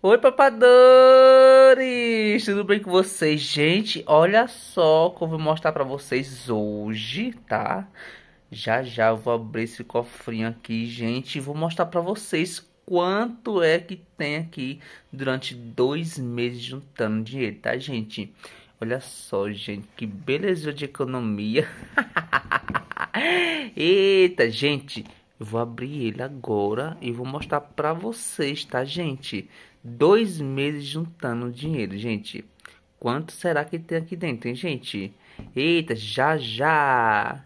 Oi, papadores! Tudo bem com vocês? Gente, olha só que eu vou mostrar pra vocês hoje, tá? Já já eu vou abrir esse cofrinho aqui, gente, e vou mostrar pra vocês quanto é que tem aqui durante dois meses juntando dinheiro, tá, gente? Olha só, gente, que beleza de economia! Eita, gente! Eu vou abrir ele agora e vou mostrar para vocês, tá, gente? Dois meses juntando dinheiro, gente. Quanto será que tem aqui dentro, hein, gente? Eita, já já!